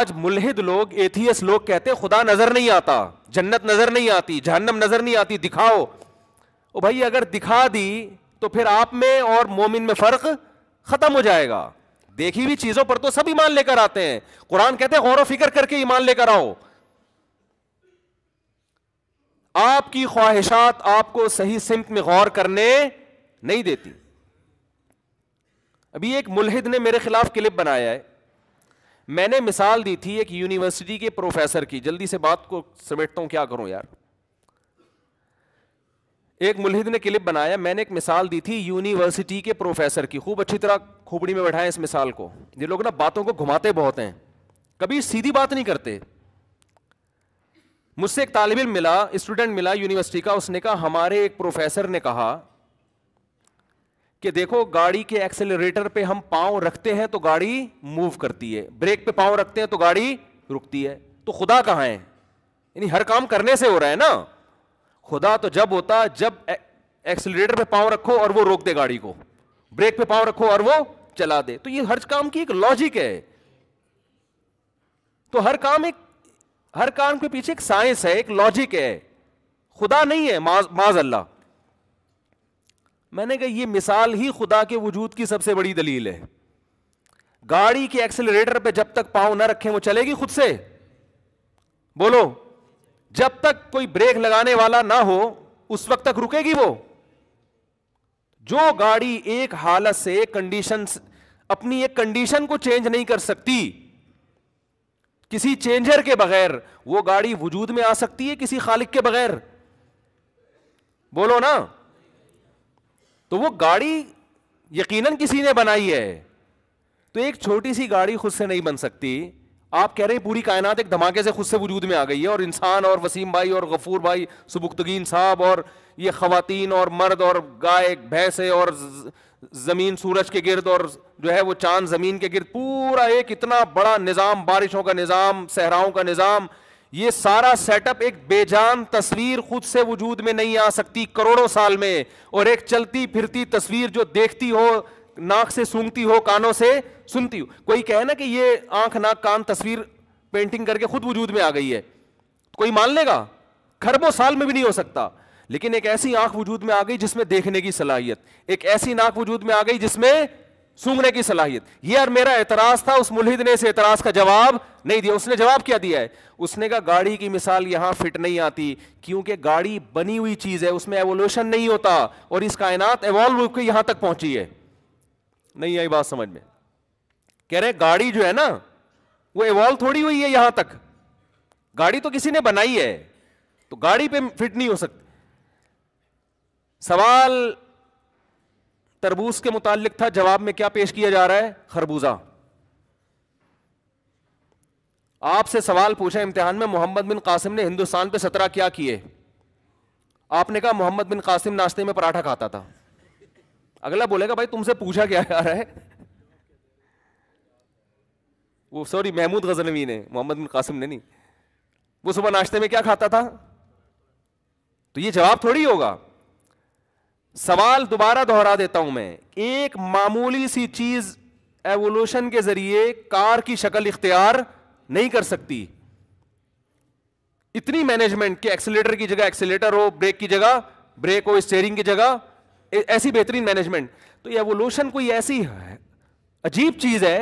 आज मुलहिद लोग एथियस लोग कहते खुदा नजर नहीं आता जन्नत नजर नहीं आती जहन्नम नजर नहीं आती दिखाओ ओ भाई अगर दिखा दी तो फिर आप में और मोमिन में फर्क खत्म हो जाएगा देखी हुई चीजों पर तो सब ईमान लेकर आते हैं कुरान कहते हैं गौरव फिक्र करके ईमान लेकर आओ आपकी ख्वाहिशात आपको सही सिमत में गौर करने नहीं देती अभी एक मुलहिद ने मेरे खिलाफ क्लिप बनाया है मैंने मिसाल दी थी एक यूनिवर्सिटी के प्रोफेसर की जल्दी से बात को समेटता हूं क्या करूं यार एक मुलिद ने क्लिप बनाया मैंने एक मिसाल दी थी यूनिवर्सिटी के प्रोफेसर की खूब अच्छी तरह खोपड़ी में बैठाएं इस मिसाल को ये लोग ना बातों को घुमाते बहुत हैं कभी सीधी बात नहीं करते मुझसे एक तालब मिला स्टूडेंट मिला यूनिवर्सिटी का उसने कहा हमारे एक प्रोफेसर ने कहा कि देखो गाड़ी के एक्सेलरेटर पे हम पांव रखते हैं तो गाड़ी मूव करती है ब्रेक पे पांव रखते हैं तो गाड़ी रुकती है तो खुदा कहाँ है यानी हर काम करने से हो रहा है ना खुदा तो जब होता जब एक्सेलरेटर पे पांव रखो और वो रोक दे गाड़ी को ब्रेक पे पांव रखो और वो चला दे तो ये हर काम की एक लॉजिक है तो हर काम एक हर काम के पीछे एक साइंस है एक लॉजिक है खुदा नहीं है माज माज अल्लाह मैंने कहा ये मिसाल ही खुदा के वजूद की सबसे बड़ी दलील है गाड़ी के एक्सेलरेटर पे जब तक पाव ना रखें वो चलेगी खुद से बोलो जब तक कोई ब्रेक लगाने वाला ना हो उस वक्त तक रुकेगी वो जो गाड़ी एक हालत से एक कंडीशन अपनी एक कंडीशन को चेंज नहीं कर सकती किसी चेंजर के बगैर वो गाड़ी वजूद में आ सकती है किसी खालिक के बगैर बोलो ना तो वो गाड़ी यकीनन किसी ने बनाई है तो एक छोटी सी गाड़ी खुद से नहीं बन सकती आप कह रहे हैं पूरी कायनात एक धमाके से खुद से वजूद में आ गई है और इंसान और वसीम भाई और गफूर भाई सुबुख्तगीन साहब और ये ख़वातीन और मर्द और गाय भैंसे और ज़मीन सूरज के गिरद और जो है वो चांद ज़मीन के गिरद पूरा एक इतना बड़ा निज़ाम बारिशों का निज़ाम सहराओं का निज़ाम ये सारा सेटअप एक बेजान तस्वीर खुद से वजूद में नहीं आ सकती करोड़ों साल में और एक चलती फिरती तस्वीर जो देखती हो नाक से सूंघती हो कानों से सुनती हो कोई कहे ना कि ये आंख नाक कान तस्वीर पेंटिंग करके खुद वजूद में आ गई है कोई मान लेगा खरबों साल में भी नहीं हो सकता लेकिन एक ऐसी आंख वजूद में आ गई जिसमें देखने की सलाहियत एक ऐसी नाक वजूद में आ गई जिसमें सूंघने की सलाहियत ये यार मेरा एतराज था उस मुलहिद ने इस एतराज का जवाब नहीं दिया उसने जवाब क्या दिया है उसने कहा गाड़ी की मिसाल यहां फिट नहीं आती क्योंकि गाड़ी बनी हुई चीज है उसमें एवोल्यूशन नहीं होता और इस कायनात एवॉल्व होकर यहां तक पहुंची है नहीं आई बात समझ में कह रहे गाड़ी जो है ना वो एवॉल्व थोड़ी हुई है यहां तक गाड़ी तो किसी ने बनाई है तो गाड़ी पे फिट नहीं हो सकती सवाल तरबूज के मुतालिक था जवाब में क्या पेश किया जा रहा है खरबूजा आपसे सवाल पूछा इम्तिहान में मोहम्मद बिन कासिम ने हिंदुस्तान पे सत्रह क्या किए आपने कहा मोहम्मद बिन कासिम नाश्ते में पराठा खाता था अगला बोलेगा भाई तुमसे पूछा क्या जा रहा है वो सॉरी महमूद गजनवी ने मोहम्मद बिन कासिम ने नहीं वो सुबह नाश्ते में क्या खाता था तो ये जवाब थोड़ी होगा सवाल दोबारा दोहरा देता हूं मैं एक मामूली सी चीज एवोल्यूशन के जरिए कार की शक्ल इख्तियार नहीं कर सकती इतनी मैनेजमेंट कि एक्सीटर की जगह एक्सीटर हो ब्रेक की जगह ब्रेक हो स्टेयरिंग की जगह ऐसी बेहतरीन मैनेजमेंट तो ये एवोल्यूशन कोई ऐसी है अजीब चीज है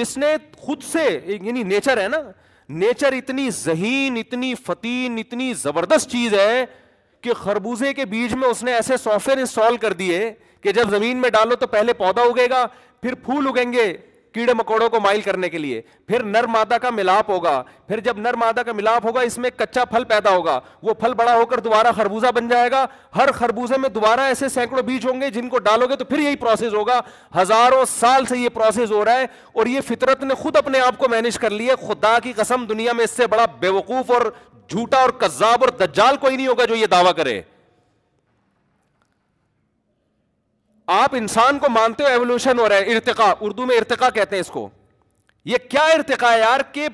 जिसने खुद से यानी नेचर है ना नेचर इतनी जहीन इतनी फतीन इतनी जबरदस्त चीज है कि खरबूजे के बीज में उसने ऐसे सॉफ्टवेयर इंस्टॉल कर दिए कि जब जमीन में डालो तो पहले पौधा उगेगा फिर फूल उगेंगे कीड़े मकोड़ों को माइल करने के लिए फिर नर मादा का मिलाप होगा फिर जब नर मादा का मिलाप होगा इसमें कच्चा फल पैदा होगा वो फल बड़ा होकर दोबारा खरबूजा बन जाएगा हर खरबूजे में दोबारा ऐसे सैकड़ों बीज होंगे जिनको डालोगे तो फिर यही प्रोसेस होगा हजारों साल से ये प्रोसेस हो रहा है और ये फितरत ने खुद अपने आप को मैनेज कर लिया खुदा की कसम दुनिया में इससे बड़ा बेवकूफ और झूठा और कज्जाब और दज्जाल कोई नहीं होगा जो ये दावा करे आप इंसान को मानते हो एवोल्यूशन हो रहा है इरतका उर्दू में इरतका कहते हैं इसको ये क्या इरतका है यार के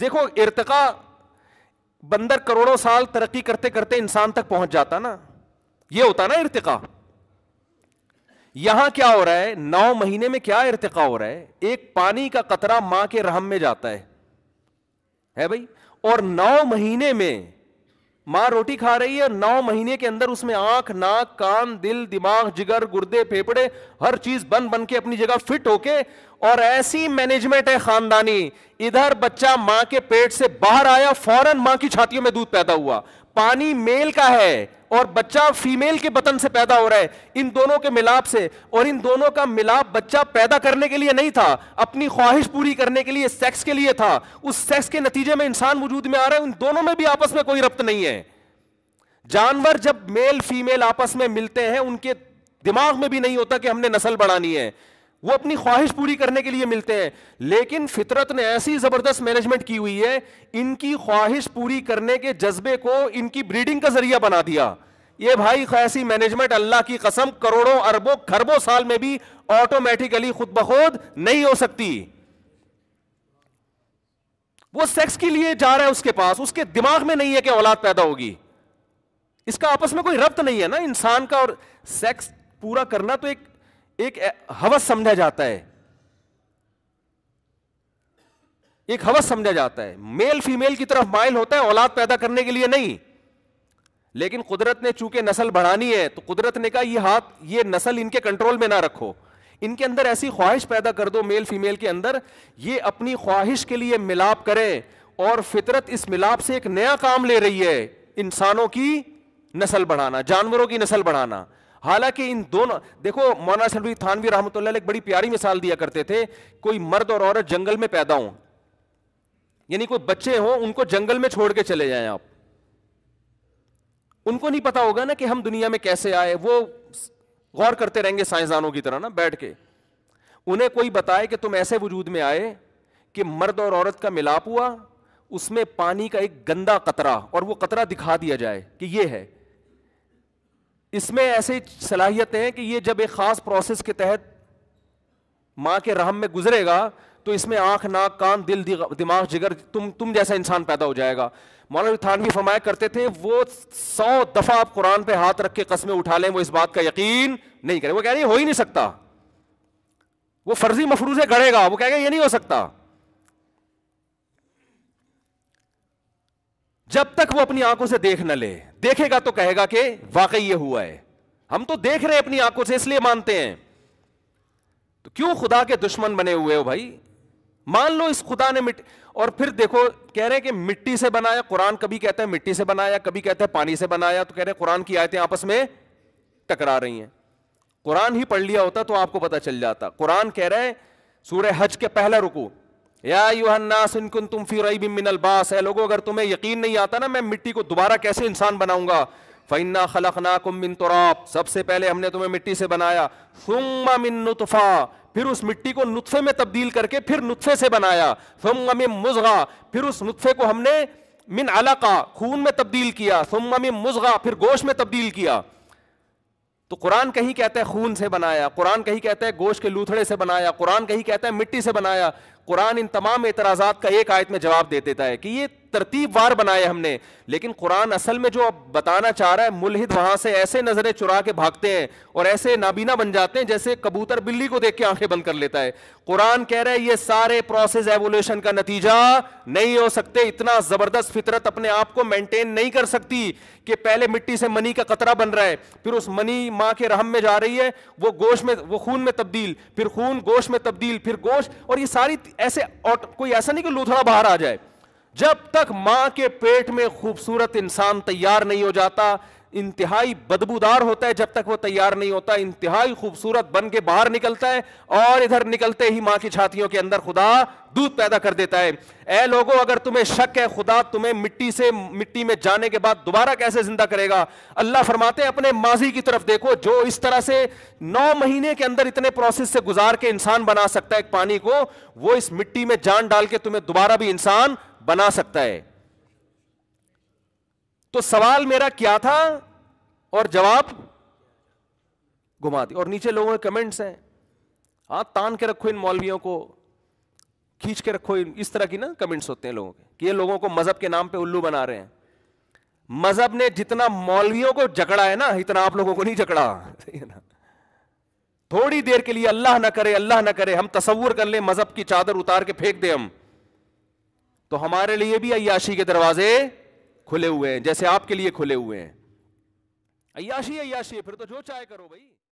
देखो इर्तका बंदर करोड़ों साल तरक्की करते करते इंसान तक पहुंच जाता ना ये होता ना इरतका यहां क्या हो रहा है नौ महीने में क्या इर्तका हो रहा है एक पानी का कतरा मां के रहम में जाता है है भाई और नौ महीने में मां रोटी खा रही है नौ महीने के अंदर उसमें आंख नाक कान दिल दिमाग जिगर गुर्दे फेफड़े हर चीज बन बन के अपनी जगह फिट होके और ऐसी मैनेजमेंट है खानदानी इधर बच्चा मां के पेट से बाहर आया फौरन मां की छातियों में दूध पैदा हुआ पानी मेल का है और बच्चा फीमेल के बतन से पैदा हो रहा है इन दोनों के मिलाप से और इन दोनों का मिलाप बच्चा पैदा करने के लिए नहीं था अपनी ख्वाहिश पूरी करने के लिए सेक्स के लिए था उस सेक्स के नतीजे में इंसान वजूद में आ रहा है उन दोनों में भी आपस में कोई रब्त नहीं है जानवर जब मेल फीमेल आपस में मिलते हैं उनके दिमाग में भी नहीं होता कि हमने नस्ल बढ़ानी है वो अपनी ख्वाहिश पूरी करने के लिए मिलते हैं लेकिन फितरत ने ऐसी जबरदस्त मैनेजमेंट की हुई है इनकी ख्वाहिश पूरी करने के जज्बे को इनकी ब्रीडिंग का जरिया बना दिया ये भाई ऐसी मैनेजमेंट अल्लाह की कसम करोड़ों अरबों खरबों साल में भी ऑटोमेटिकली खुद बखुद नहीं हो सकती वो सेक्स के लिए जा रहा है उसके पास उसके दिमाग में नहीं है कि औलाद पैदा होगी इसका आपस में कोई रब्त नहीं है ना इंसान का और सेक्स पूरा करना तो एक एक हवस समझा जाता है एक हवस समझा जाता है मेल फीमेल की तरफ माइल होता है औलाद पैदा करने के लिए नहीं लेकिन कुदरत ने चूंकि नस्ल बढ़ानी है तो कुदरत ने कहा यह हाथ ये नस्ल इनके कंट्रोल में ना रखो इनके अंदर ऐसी ख्वाहिश पैदा कर दो मेल फीमेल के अंदर ये अपनी ख्वाहिश के लिए मिलाप करें और फितरत इस मिलाप से एक नया काम ले रही है इंसानों की नस्ल बढ़ाना जानवरों की नस्ल बढ़ाना हालांकि इन दोनों देखो मौना सलवी थानवी रहमत एक बड़ी प्यारी मिसाल दिया करते थे कोई मर्द और औरत जंगल में पैदा हो यानी कोई बच्चे हों उनको जंगल में छोड़ के चले जाएं आप उनको नहीं पता होगा ना कि हम दुनिया में कैसे आए वो गौर करते रहेंगे साइंसदानों की तरह ना बैठ के उन्हें कोई बताए कि तुम ऐसे वजूद में आए कि मर्द और औरत का मिलाप हुआ उसमें पानी का एक गंदा कतरा और वो कतरा दिखा दिया जाए कि ये है इसमें ऐसी सलाहियतें हैं कि ये जब एक ख़ास प्रोसेस के तहत माँ के रहम में गुजरेगा तो इसमें आंख नाक कान दिल दिमाग जिगर तुम तुम जैसा इंसान पैदा हो जाएगा मौलाना भी फरमाया करते थे वो सौ दफ़ा आप कुरान पे हाथ रख के कस्में उठा लें वो इस बात का यकीन नहीं करें वो कह रहे हो ही नहीं सकता वो फर्जी मफरूज़े गढ़ेगा वो कह कहेगा ये नहीं हो सकता जब तक वो अपनी आंखों से देख न ले देखेगा तो कहेगा कि वाकई ये हुआ है हम तो देख रहे हैं अपनी आंखों से इसलिए मानते हैं तो क्यों खुदा के दुश्मन बने हुए हो भाई मान लो इस खुदा ने मिट्टी और फिर देखो कह रहे हैं कि मिट्टी से बनाया कुरान कभी कहते हैं मिट्टी से बनाया कभी कहते हैं पानी से बनाया तो कह रहे हैं कुरान की आयतें आपस में टकरा रही हैं कुरान ही पढ़ लिया होता तो आपको पता चल जाता कुरान कह रहे हैं सूर्य हज के पहला रुकू या यूहन्नास इनकुन तुम फी रई बिन अलबास है लोगों अगर तुम्हें यकीन नहीं आता ना मैं मिट्टी को दोबारा कैसे इंसान बनाऊंगा फ़ैना खलकना कुम मिन तुराब सबसे पहले हमने तुम्हें मिट्टी से बनाया सुम्मा मिन नुतफ़ा फिर उस मिट्टी को नुतफ़े में तब्दील करके फिर नुतफ़े से बनाया सुम्मा मिन मुजगा फिर उस नुतफ़े को हमने मिन अलका खून में तब्दील किया सुम्मा मिन मुजगा फिर गोश में तब्दील किया तो कुरान कहीं कहता है खून से बनाया कुरान कहीं कहता है गोश के लूथड़े से बनाया कुरान कहीं कहता है मिट्टी से बनाया कुरान इन तमाम एतराज़ात का एक आयत में जवाब दे देता है कि ये तरतीब वार बनाए हमने लेकिन कुरान असल में जो अब बताना चाह रहा है मुलहिद वहां से ऐसे नजरें चुरा के भागते हैं और ऐसे नाबीना बन जाते हैं जैसे कबूतर बिल्ली को देख के आंखें बंद कर लेता है कुरान कह रहा है ये सारे प्रोसेस एवोल्यूशन का नतीजा नहीं हो सकते इतना जबरदस्त फितरत अपने आप को मेंटेन नहीं कर सकती कि पहले मिट्टी से मनी का कतरा बन रहा है फिर उस मनी माँ के रहम में जा रही है वो गोश में वो खून में तब्दील फिर खून गोश में तब्दील फिर गोश और ये सारी ऐसे और कोई ऐसा नहीं कि लूथड़ा बाहर आ जाए जब तक मां के पेट में खूबसूरत इंसान तैयार नहीं हो जाता इंतहाई बदबूदार होता है जब तक वो तैयार नहीं होता इंतहाई खूबसूरत बन के बाहर निकलता है और इधर निकलते ही मां की छातियों के अंदर खुदा दूध पैदा कर देता है ए लोगों अगर तुम्हें शक है खुदा तुम्हें मिट्टी से मिट्टी में जाने के बाद दोबारा कैसे जिंदा करेगा अल्लाह फरमाते हैं अपने माजी की तरफ देखो जो इस तरह से नौ महीने के अंदर इतने प्रोसेस से गुजार के इंसान बना सकता है पानी को वो इस मिट्टी में जान डाल के तुम्हें दोबारा भी इंसान बना सकता है तो सवाल मेरा क्या था और जवाब घुमा दी और नीचे लोगों के कमेंट्स हैं हाँ तान के रखो इन मौलवियों को खींच के रखो इन इस तरह की ना कमेंट्स होते हैं लोगों के कि ये लोगों को मजहब के नाम पे उल्लू बना रहे हैं मजहब ने जितना मौलवियों को जकड़ा है ना इतना आप लोगों को नहीं जकड़ा ना थोड़ी देर के लिए अल्लाह ना करे अल्लाह ना करे हम तस्वूर कर ले मजहब की चादर उतार के फेंक दे हम तो हमारे लिए भी अयाशी के दरवाजे खुले हुए हैं जैसे आपके लिए खुले हुए हैं अयाशी अयाशी फिर तो जो चाहे करो भाई